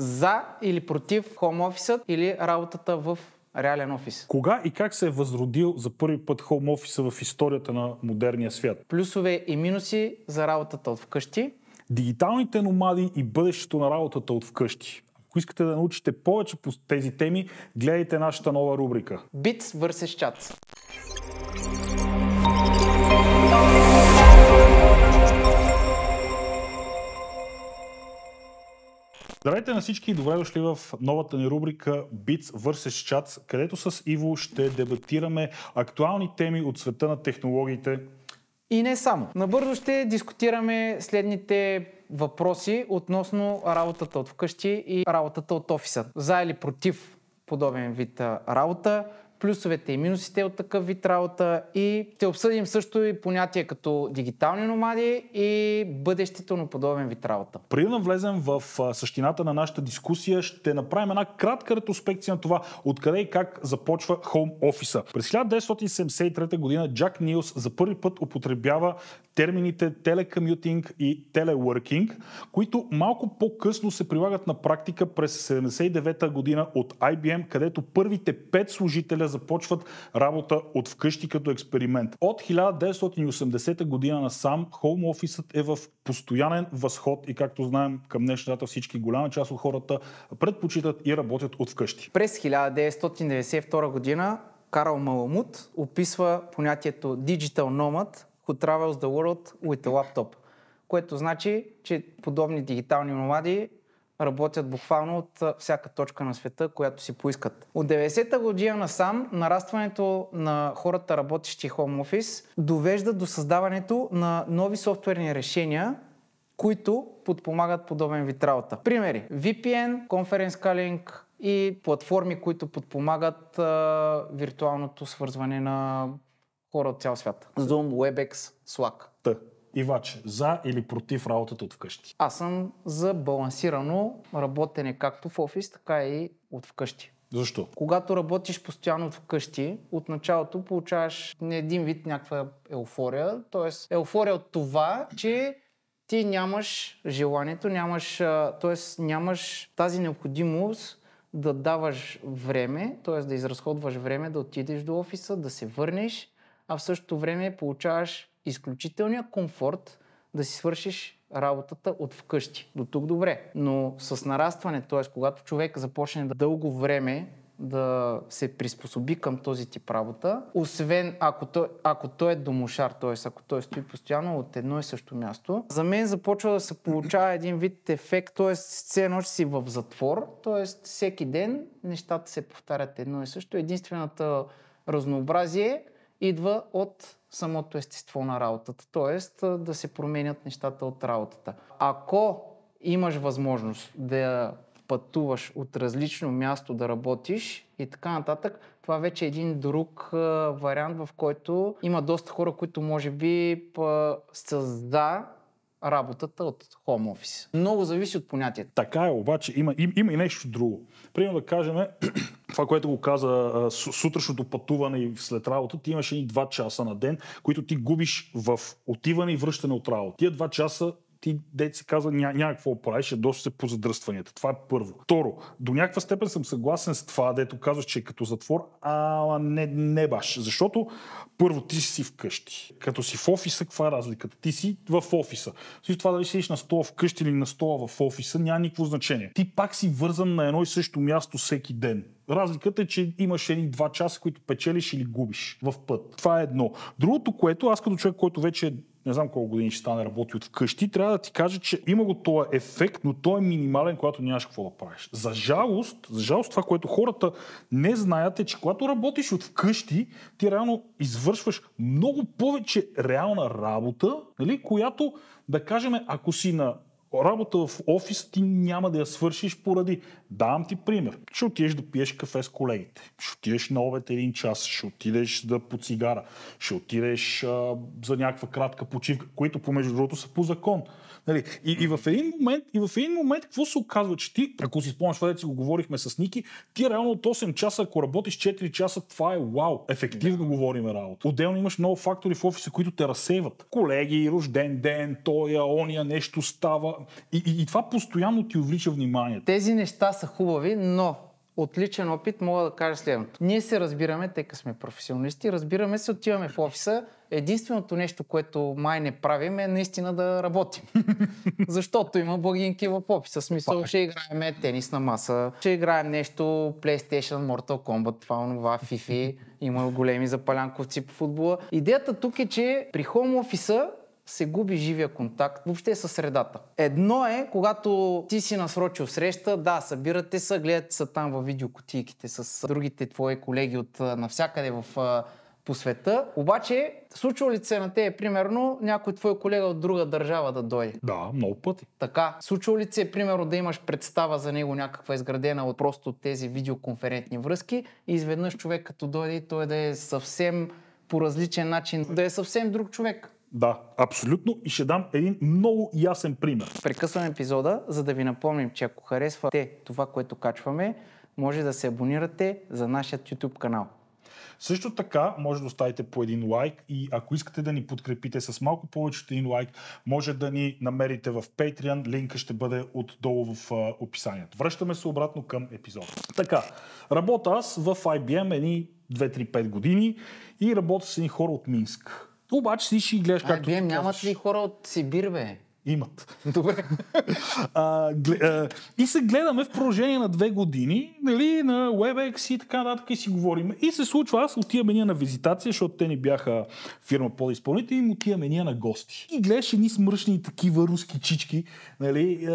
за или против хом офисът или работата в реален офис. Кога и как се е възродил за първи път хоум офиса в историята на модерния свят? Плюсове и минуси за работата от вкъщи. Дигиталните номади и бъдещето на работата от вкъщи. Ако искате да научите повече по тези теми, гледайте нашата нова рубрика. Bits vs. Chats. Здравейте на всички и добре дошли в новата ни рубрика Bits vs. Chats, където с Иво ще дебатираме актуални теми от света на технологиите. И не само. Набързо ще дискутираме следните въпроси относно работата от вкъщи и работата от офиса. За или против подобен вид работа плюсовете и минусите от такъв вид работа и ще обсъдим също и понятия като дигитални номади и бъдещето на подобен вид работа. Преди да влезем в същината на нашата дискусия, ще направим една кратка ретроспекция на това откъде и как започва хоум офиса. През 1973 година Джак Нилс за първи път употребява термините телекомютинг и телеворкинг, които малко по-късно се прилагат на практика през 79 година от IBM, където първите пет служителя започват работа от вкъщи като експеримент. От 1980 година насам хоум офисът е в постоянен възход и както знаем към днешна дата всички голяма част от хората предпочитат и работят от вкъщи. През 1992 година Карл Маламут описва понятието Digital Nomad who travels the world with a laptop, което значи, че подобни дигитални номади работят буквално от всяка точка на света, която си поискат. От 90-та година насам нарастването на хората, работещи home office, довежда до създаването на нови софтуерни решения, които подпомагат подобен вид работа. Примери. VPN, Conference Calling и платформи, които подпомагат а, виртуалното свързване на хора от цял свят. Zoom, WebEx, Slack. Т. Иваче, за или против работата от вкъщи? Аз съм за балансирано работене както в офис, така и от вкъщи. Защо? Когато работиш постоянно от вкъщи, от началото получаваш не един вид някаква еуфория, т.е. еуфория от това, че ти нямаш желанието, нямаш, т.е. нямаш тази необходимост да даваш време, т.е. да изразходваш време, да отидеш до офиса, да се върнеш, а в същото време получаваш изключителния комфорт да си свършиш работата от вкъщи. До тук добре. Но с нарастване, т.е. когато човек започне да дълго време да се приспособи към този тип работа, освен ако той, ако той е домушар, т.е. ако той стои постоянно от едно и също място, за мен започва да се получава един вид ефект, т.е. все едно си в затвор, т.е. всеки ден нещата се повтарят едно и също. Единствената разнообразие идва от самото естество на работата, т.е. да се променят нещата от работата. Ако имаш възможност да пътуваш от различно място да работиш и така нататък, това вече е един друг вариант, в който има доста хора, които може би са за работата от home офис. Много зависи от понятието. Така е, обаче има, им, има и нещо друго. Примерно да кажем, това, което го каза, сутрешното пътуване и след работа, ти имаш едни два часа на ден, които ти губиш в отиване и връщане от работа. Тия два часа ти, дете се казва, ня, няма какво правиш, е доста се по задръстванията. Това е първо. Второ, до някаква степен съм съгласен с това, дето казваш, че е като затвор, а не, не баш. Защото първо ти си вкъщи. Като си в офиса, каква е разликата? Ти си в офиса. Си това дали седиш на стола вкъщи или на стола в офиса, няма никакво значение. Ти пак си вързан на едно и също място всеки ден. Разликата е, че имаш едни два часа, които печелиш или губиш в път. Това е едно. Другото, което аз като човек, който вече е не знам колко години ще стане работи от вкъщи, трябва да ти кажа, че има го този ефект, но той е минимален, когато нямаш какво да правиш. За жалост, за жалост това, което хората не знаят е, че когато работиш от вкъщи, ти реално извършваш много повече реална работа, нали, която да кажем, ако си на работа в офис ти няма да я свършиш поради. Давам ти пример. Ще отидеш да пиеш кафе с колегите. Ще отидеш на обед един час. Ще отидеш да по цигара. Ще отидеш а, за някаква кратка почивка, които помежду другото са по закон. Нали? И, и, в един момент, и в един момент какво се оказва, че ти, ако си спомняш, това си го говорихме с Ники, ти реално от 8 часа, ако работиш 4 часа, това е вау. Ефективно да. говорим работа. Отделно имаш много фактори в офиса, които те разсейват. Колеги, рожден ден, тоя, ония, нещо става. И, и, и това постоянно ти увлича вниманието. Тези неща са хубави, но от личен опит мога да кажа следното. Ние се разбираме, тъй като сме професионалисти, разбираме се, отиваме в офиса. Единственото нещо, което май не правим е наистина да работим. Защото има богинки в офиса. Смисъл, ще играем тенис на маса, ще играем нещо PlayStation, Mortal Kombat, това, онова, FIFA. Има големи запалянковци по футбола. Идеята тук е, че при хоум офиса се губи живия контакт въобще с средата. Едно е, когато ти си насрочил среща, да, събирате се, гледате се там във видеокотийките с другите твои колеги от навсякъде в по света. Обаче, случва ли се на те, примерно, някой твой колега от друга държава да дойде? Да, много пъти. Така. Случва ли се, примерно, да имаш представа за него някаква изградена от просто от тези видеоконферентни връзки и изведнъж човек като дойде, той да е съвсем по различен начин, да е съвсем друг човек. Да, абсолютно. И ще дам един много ясен пример. Прекъсвам епизода, за да ви напомним, че ако харесвате това, което качваме, може да се абонирате за нашия YouTube канал. Също така може да оставите по един лайк и ако искате да ни подкрепите с малко повече от един лайк, може да ни намерите в Patreon. Линка ще бъде отдолу в описанието. Връщаме се обратно към епизода. Така, работя аз в IBM едни 2-3-5 години и работя с едни хора от Минск. Обаче си ще гледаш както... Вие нямат ли хора от Сибир, бе? Имат. Добре. а, гле, а, и се гледаме в продължение на две години, нали, на WebEx и така нататък и си говорим. И се случва, аз отивам ние на визитация, защото те ни бяха фирма по-изпълните изпълнител и отиваме ние на гости. И гледаш едни смръчни такива руски чички, нали,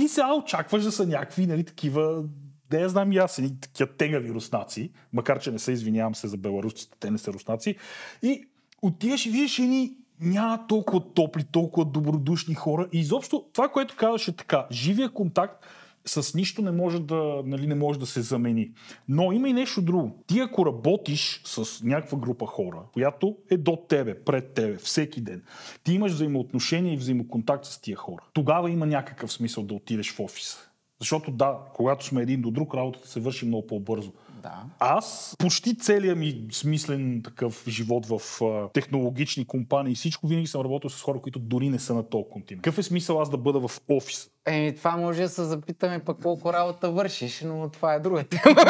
и сега очакваш да са някакви, нали, такива да я знам и аз, едни такива тегави руснаци, макар че не се извинявам се за беларусците, те не са руснаци. И отиваш и видиш едни няма толкова топли, толкова добродушни хора. И изобщо това, което казваш е така. Живия контакт с нищо не може да, нали, не може да се замени. Но има и нещо друго. Ти ако работиш с някаква група хора, която е до тебе, пред тебе, всеки ден, ти имаш взаимоотношения и взаимоконтакт с тия хора. Тогава има някакъв смисъл да отидеш в офис. Защото да, когато сме един до друг, работата се върши много по-бързо. Да. Аз почти целият ми смислен такъв живот в а, технологични компании и всичко винаги съм работил с хора, които дори не са на този континент. Какъв е смисъл аз да бъда в офис? Еми, това може да се запитаме пък колко работа вършиш, но това е друга тема.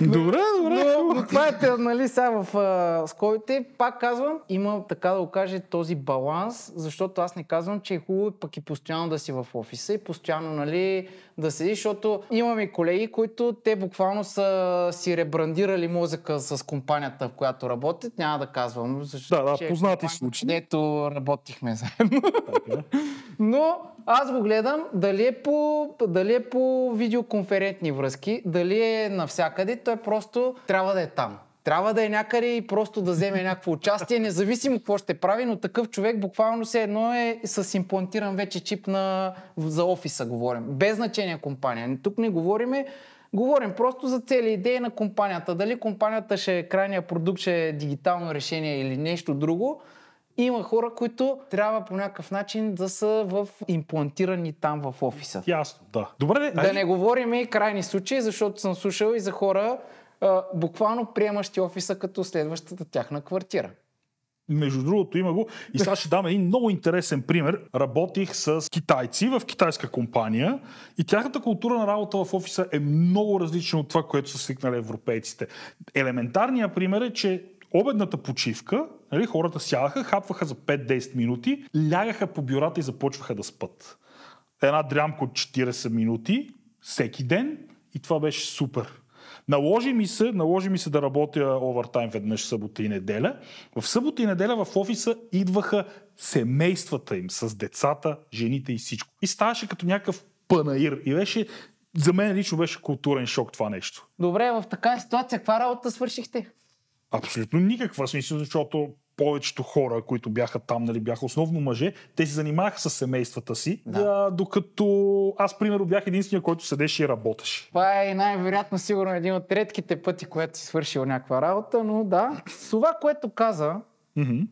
добре, добре. Но, но това е, нали, сега в а, скобите. Пак казвам, има така да окаже този баланс, защото аз не казвам, че е хубаво пък и постоянно да си в офиса и постоянно, нали, да седиш, защото имам и колеги, които те буквално са си ребрандирали мозъка с компанията, в която работят. Няма да казвам, защото да, да, че е познати е случаи. Където работихме заедно. Е. Но аз го гледам дали е по, дали е по видеоконферентни връзки, дали е навсякъде. Дарението е просто трябва да е там трябва да е някъде и просто да вземе някакво участие, независимо какво ще прави, но такъв човек буквално все едно е с имплантиран вече чип на, за офиса, говорим. Без значение компания. Тук не говориме, говорим просто за цели идеи на компанията. Дали компанията ще е крайния продукт, ще е дигитално решение или нещо друго. Има хора, които трябва по някакъв начин да са в имплантирани там в офиса. Ясно, да. Добре, да ай... не говорим и крайни случаи, защото съм слушал и за хора, а, буквално приемащи офиса като следващата тяхна квартира. Между другото има го. И сега ще дам един много интересен пример. Работих с китайци в китайска компания и тяхната култура на работа в офиса е много различна от това, което са свикнали европейците. Елементарният пример е, че обедната почивка, нали, хората сядаха, хапваха за 5-10 минути, лягаха по бюрата и започваха да спът. Една дрямка от 40 минути, всеки ден, и това беше супер. Наложи ми се, наложи ми се да работя овертайм веднъж събота и неделя. В събота и неделя в офиса идваха семействата им с децата, жените и всичко. И ставаше като някакъв панаир. И беше за мен лично беше културен шок това нещо. Добре, в такава ситуация каква работа свършихте? Абсолютно никаква смисъл, защото повечето хора, които бяха там, нали, бяха основно мъже, те се занимаваха с семействата си, да. докато аз, примерно, бях единствения, който седеше и работеше. Това е най-вероятно сигурно един от редките пъти, когато си свършил някаква работа, но да, с това, което каза, mm-hmm.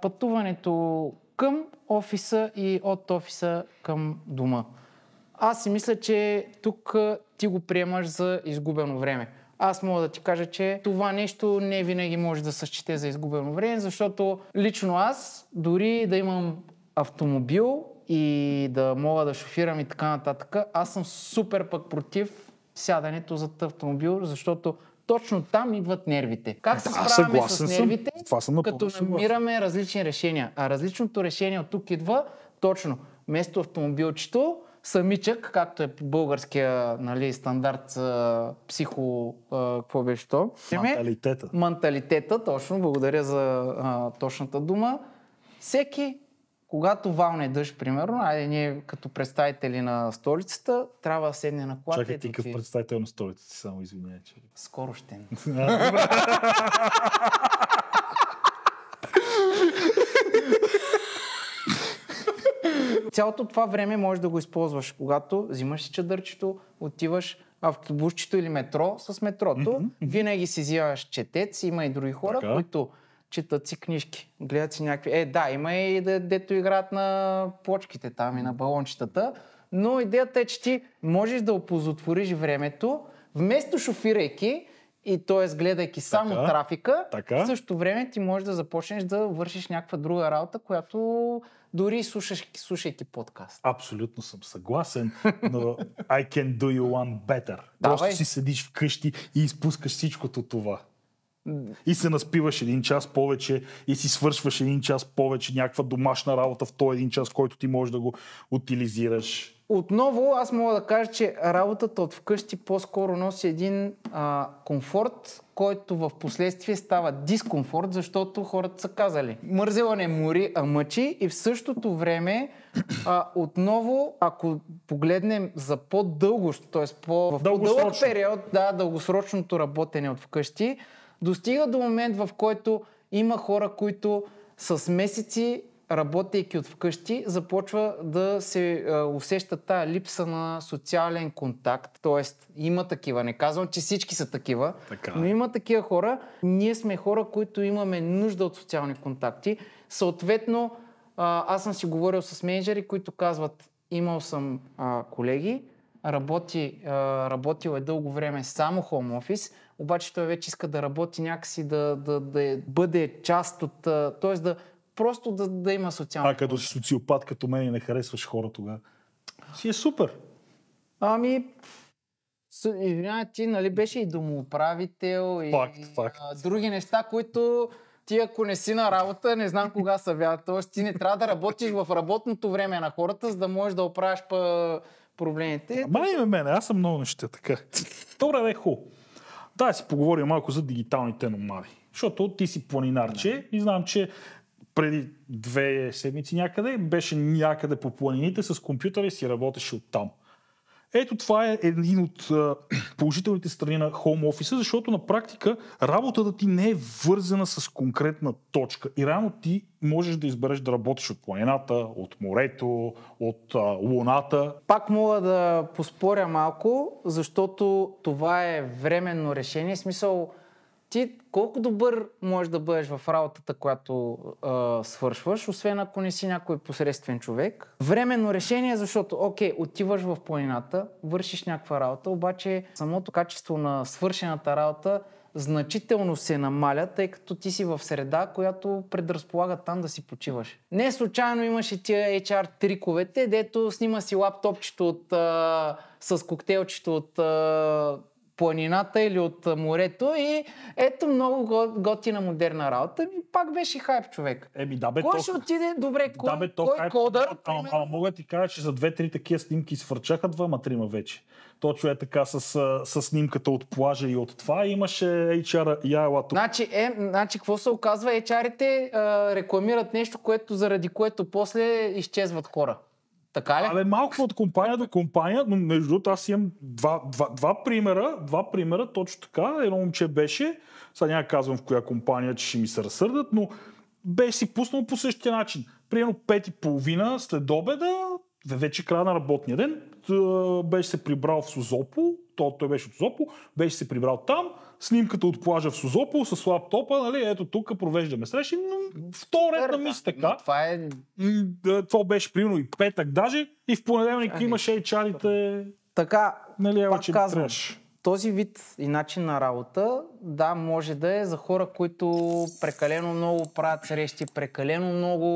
пътуването към офиса и от офиса към дома. Аз си мисля, че тук ти го приемаш за изгубено време аз мога да ти кажа, че това нещо не винаги може да се счете за изгубено време, защото лично аз, дори да имам автомобил и да мога да шофирам и така нататък, аз съм супер пък против сядането за автомобил, защото точно там идват нервите. Как се да, справяме с нервите, съм. Това съм като намираме различни решения. А различното решение от тук идва точно вместо автомобилчето, самичък, както е по българския нали, стандарт а, психо... А, какво беше то? Менталитета. Менталитета, точно. Благодаря за а, точната дума. Всеки, когато валне дъжд, примерно, айде ние като представители на столицата, трябва да седне на колата. Чакай, ти като представител на столицата, само извиняй, че... Скоро ще. Цялото това време можеш да го използваш, когато взимаш си чадърчето, отиваш автобусчето или метро с метрото. Mm-hmm. Винаги си взимаш четец, има и други хора, така. които четат си книжки, гледат си някакви... Е, да, има и де, дето играят на плочките там и на балончетата, но идеята е, че ти можеш да опозотвориш времето, вместо шофирайки, и т.е. гледайки само така, трафика, така. в същото време ти можеш да започнеш да вършиш някаква друга работа, която дори слушаш, слушайки подкаст. Абсолютно съм съгласен, но I can do you one better. Давай. Просто си седиш вкъщи и изпускаш всичкото това. И се наспиваш един час повече и си свършваш един час повече някаква домашна работа в този един час, който ти можеш да го утилизираш отново аз мога да кажа, че работата от вкъщи по-скоро носи един а, комфорт, който в последствие става дискомфорт, защото хората са казали. Мързела не мори, а мъчи и в същото време а, отново, ако погледнем за по-дълго, т.е. по, в по-дълъг период, да, дългосрочното работене от вкъщи, достига до момент, в който има хора, които с месеци работейки от вкъщи, започва да се усеща тая липса на социален контакт. Тоест, има такива. Не казвам, че всички са такива, така. но е. има такива хора. Ние сме хора, които имаме нужда от социални контакти. Съответно, аз съм си говорил с менеджери, които казват, имал съм а, колеги, работи, а, работил е дълго време само хоум офис, обаче той вече иска да работи някакси, да, да, да е, бъде част от... тоест да просто да, да има социална. А като си социопат като мен и не харесваш хора тогава, си е супер. Ами, извинявай, ти нали беше и домоуправител и факт, А, други неща, които ти ако не си на работа, не знам кога са вярват. Тоест ти не трябва да работиш в работното време на хората, за да можеш да оправиш па проблемите. Май ме мене, аз съм много неща така. Добре, бе, ху. Дай си поговорим малко за дигиталните номади. Защото ти си планинарче да. и знам, че преди две седмици някъде, беше някъде по планините с компютъра и си работеше оттам. Ето това е един от положителните страни на Home Office, защото на практика работата ти не е вързана с конкретна точка. И рано ти можеш да избереш да работиш от планината, от морето, от а, луната. Пак мога да поспоря малко, защото това е временно решение. В смисъл, ти колко добър можеш да бъдеш в работата, която а, свършваш, освен ако не си някой посредствен човек. Временно решение, защото, окей, отиваш в планината, вършиш някаква работа, обаче самото качество на свършената работа значително се намаля, тъй като ти си в среда, която предразполага там да си почиваш. Не случайно имаше тия HR триковете, дето снима си лаптопчето от, а, с коктейлчето от а, планината или от морето и ето много готина модерна работа. И ами, пак беше хайп човек. Еми, да бе, кой ще отиде? Добре, кой, да, бе, то, кой хайп... кодър? Ама, ама мога да ти кажа, че за две-три такива снимки свърчаха двама-трима вече. Точно е така с, с снимката от плажа и от това. Имаше HR Яла тук. Значи, е, значи, какво се оказва? HR-ите рекламират нещо, което, заради което после изчезват хора. Така ли? Абе, малко от компания до компания, но между другото аз имам два, два, два, примера, два примера, точно така. Едно момче беше, сега няма казвам в коя компания, че ще ми се разсърдат, но беше си пуснал по същия начин. Примерно пет и половина след обеда, вече края на работния ден, беше се прибрал в Сузопо, то, той беше от Сузопо, беше се прибрал там, снимката от плажа в Сузопо с лаптопа, нали, ето тук провеждаме срещи, но вторе на мисля ами така. Това, е... това беше примерно и петък даже, и в понеделник ами, имаше и чарите. Така, нали, е, пак че казваш този вид и начин на работа, да, може да е за хора, които прекалено много правят срещи, прекалено много,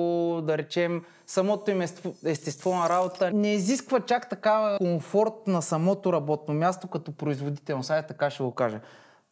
да речем, самото им естество на работа не изисква чак такава комфорт на самото работно място като производител. Сега така ще го кажа.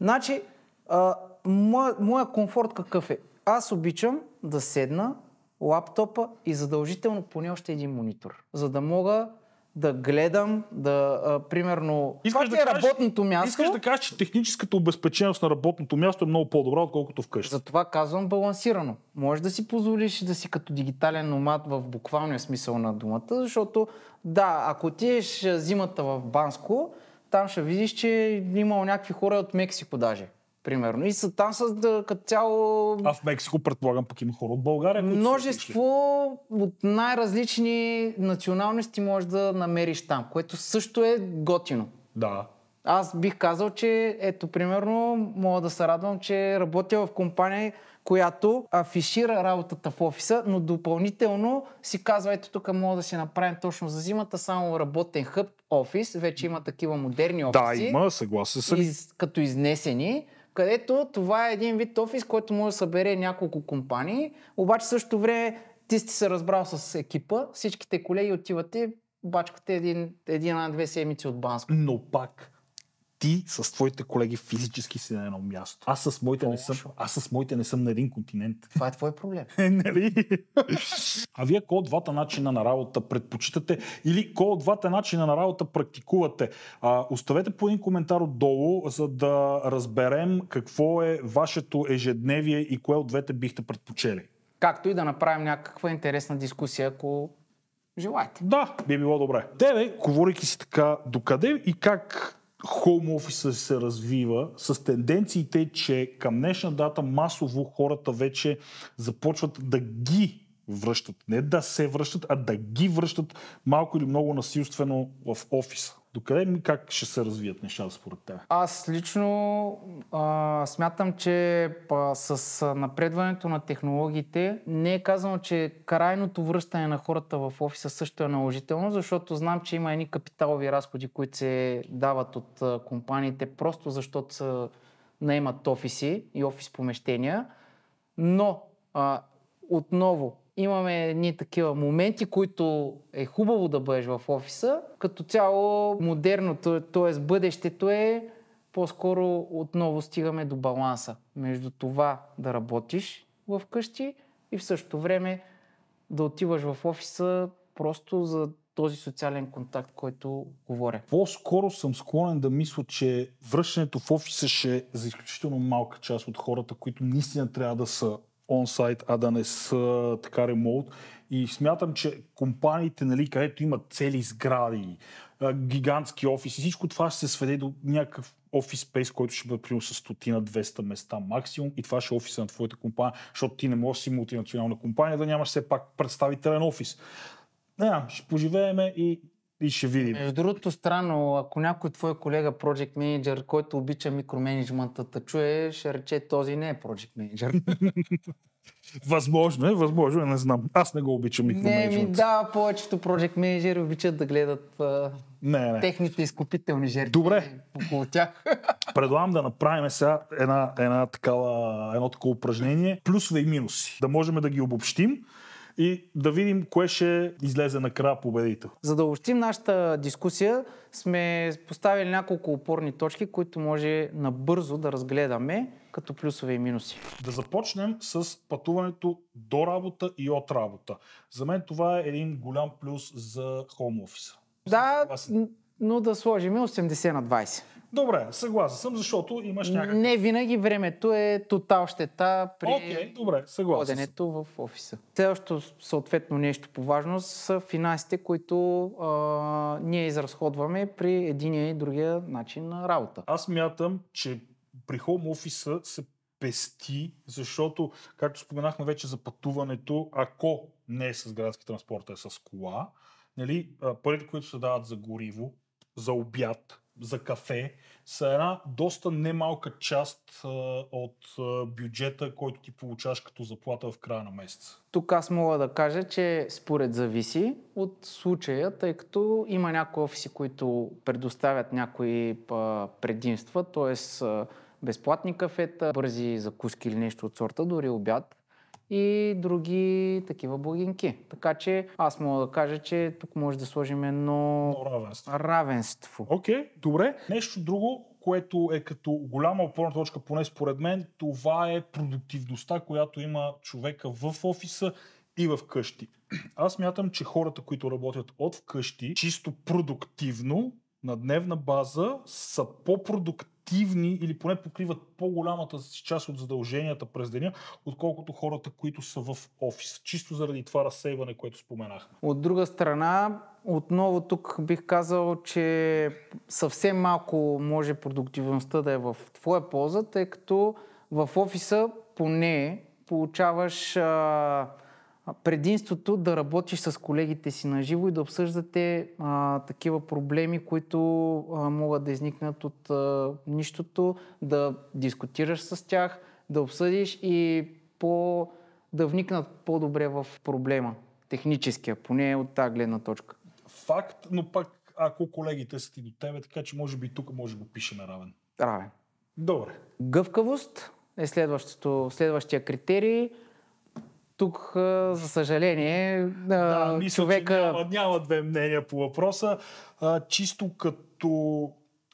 Значи, а, моя, моя комфорт какъв е? Аз обичам да седна, лаптопа и задължително поне още един монитор, за да мога да гледам, да, а, примерно, искаш да е кажеш, работното място. Искаш да кажеш, че техническата обезпеченост на работното място е много по-добра, отколкото вкъщи. Затова казвам балансирано. Може да си позволиш да си като дигитален номад в буквалния смисъл на думата, защото да, ако отидеш зимата в Банско, там ще видиш, че е имало някакви хора от Мексико даже. Примерно. И са там с да, като цяло... А в Мексико, предполагам, пък има хора от България. Множество от най-различни националности може да намериш там, което също е готино. Да. Аз бих казал, че ето, примерно, мога да се радвам, че работя в компания, която афишира работата в офиса, но допълнително си казва, ето тук мога да си направим точно за зимата само работен хъб офис. Вече има такива модерни офиси. Да, има, съгласен съм. Из, като изнесени където това е един вид офис, който може да събере няколко компании, обаче също време ти си се разбрал с екипа, всичките колеги отивате, бачкате един, една-две седмици от Банско. Но пак ти с твоите колеги физически си на едно място. Аз с моите, не съм, аз с моите не съм на един континент. Това е твой проблем. Е, нали? а вие кой от двата начина на работа предпочитате или кой от двата начина на работа практикувате? А, оставете по един коментар отдолу, за да разберем какво е вашето ежедневие и кое от двете бихте предпочели. Както и да направим някаква интересна дискусия, ако желаете. Да, би било добре. Тебе, говорейки си така, докъде и как хоум офиса се развива, с тенденциите, че към днешна дата масово хората вече започват да ги връщат. Не да се връщат, а да ги връщат малко или много насилствено в офиса. Докъде как ще се развият нещата според теб? Аз лично а, смятам, че па, с напредването на технологиите не е казано, че крайното връщане на хората в офиса също е наложително, защото знам, че има едни капиталови разходи, които се дават от а, компаниите просто защото са, наемат офиси и офис помещения. Но а, отново имаме едни такива моменти, които е хубаво да бъдеш в офиса. Като цяло модерното, т.е. бъдещето е по-скоро отново стигаме до баланса между това да работиш в къщи и в същото време да отиваш в офиса просто за този социален контакт, който говоря. По-скоро съм склонен да мисля, че връщането в офиса ще е за изключително малка част от хората, които наистина трябва да са онсайт, а да не са така ремоут. И смятам, че компаниите, нали, където имат цели сгради, гигантски офиси, всичко това ще се сведе до някакъв офис спейс, който ще бъде примерно с стотина 200 места максимум и това ще е офиса на твоята компания, защото ти не можеш да си мултинационална компания да нямаш все пак представителен офис. Не, ще поживееме и и ще видим. Между другото, странно, ако някой твой колега Project Manager, който обича микроменеджмента, да чуе, ще рече този не е Project Manager. възможно е, възможно е, не знам. Аз не го обичам микроменеджмент. Не, ми, да, повечето Project менеджери обичат да гледат а, не, не. техните изкупителни жертви Добре. около тях. Предлагам да направим сега една, една такава, едно такова упражнение. Плюсове и минуси. Да можем да ги обобщим и да видим кое ще излезе накрая победител. За да обобщим нашата дискусия, сме поставили няколко опорни точки, които може набързо да разгледаме като плюсове и минуси. Да започнем с пътуването до работа и от работа. За мен това е един голям плюс за хоум офиса. Да, но да сложим 80 на 20. Добре, съгласен съм, защото имаш някакъв... Не винаги времето е тотал щета при okay, добре, ходенето в офиса. Следващото съответно нещо по важност са финансите, които а, ние изразходваме при единия и другия начин на работа. Аз мятам, че при хоум офиса се пести, защото, както споменахме вече за пътуването, ако не е с градски транспорт, е с кола, нали, парите, които се дават за гориво, за обяд, за кафе са една доста немалка част а, от а, бюджета, който ти получаваш като заплата в края на месеца. Тук аз мога да кажа, че според зависи от случая, тъй като има някои офиси, които предоставят някои а, предимства, т.е. безплатни кафета, бързи закуски или нещо от сорта, дори обяд и други такива блогинки. Така че аз мога да кажа, че тук може да сложим едно равенство. равенство. Окей, okay, добре. Нещо друго, което е като голяма опорна точка, поне според мен, това е продуктивността, която има човека в офиса и в къщи. Аз мятам, че хората, които работят от вкъщи, чисто продуктивно, на дневна база са по-продуктивни активни или поне покриват по-голямата част от задълженията през деня, отколкото хората, които са в офис. Чисто заради това разсейване, което споменахме. От друга страна, отново тук бих казал, че съвсем малко може продуктивността да е в твоя полза, тъй като в офиса поне получаваш а, предимството да работиш с колегите си на живо и да обсъждате а, такива проблеми, които а, могат да изникнат от а, нищото, да дискутираш с тях, да обсъдиш и по, да вникнат по-добре в проблема, техническия, поне от тази гледна точка. Факт, но пак ако колегите са ти до тебе, така че може би тук може да го пишем равен. Равен. Добре. Гъвкавост е следващия критерий тук, за съжаление, да, мисля, човека... няма, няма две мнения по въпроса. А, чисто като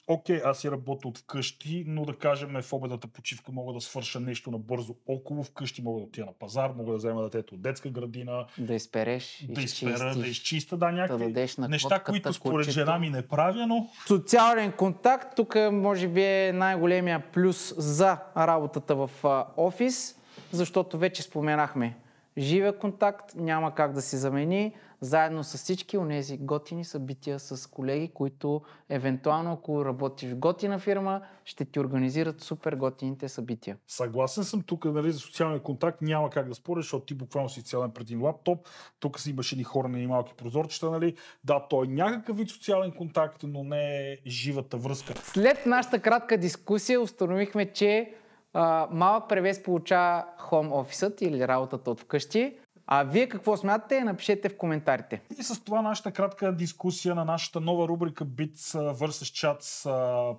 окей, okay, аз си работя от вкъщи, но да кажем в обедната почивка мога да свърша нещо набързо около вкъщи, мога да отида на пазар, мога да взема детето от детска градина. Да изпереш, да изчистиш, изпера, да изчиста, да някакви да дадеш на неща, котката, които според кучето. жена ми не правя, но... Социален контакт, тук може би е най-големия плюс за работата в офис, защото вече споменахме живия контакт няма как да се замени, заедно с всички онези готини събития с колеги, които евентуално ако работиш в готина фирма, ще ти организират супер готините събития. Съгласен съм тук, нали, за социалния контакт няма как да спориш, защото ти буквално си цял пред един лаптоп, тук си имаш едни хора на малки прозорчета, нали? Да, той е някакъв вид социален контакт, но не е живата връзка. След нашата кратка дискусия установихме, че а, малък превес получава хом офисът или работата от вкъщи. А вие какво смятате, напишете в коментарите. И с това нашата кратка дискусия на нашата нова рубрика Bits vs. Chats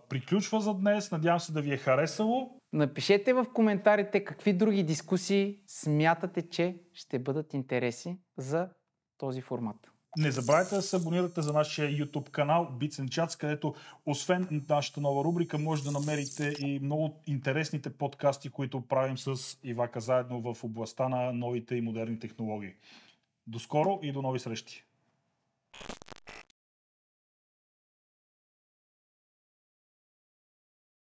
приключва за днес. Надявам се да ви е харесало. Напишете в коментарите какви други дискусии смятате, че ще бъдат интереси за този формат. Не забравяйте да се абонирате за нашия YouTube канал Bits Chats, където освен нашата нова рубрика може да намерите и много интересните подкасти, които правим с Ивака заедно в областта на новите и модерни технологии. До скоро и до нови срещи!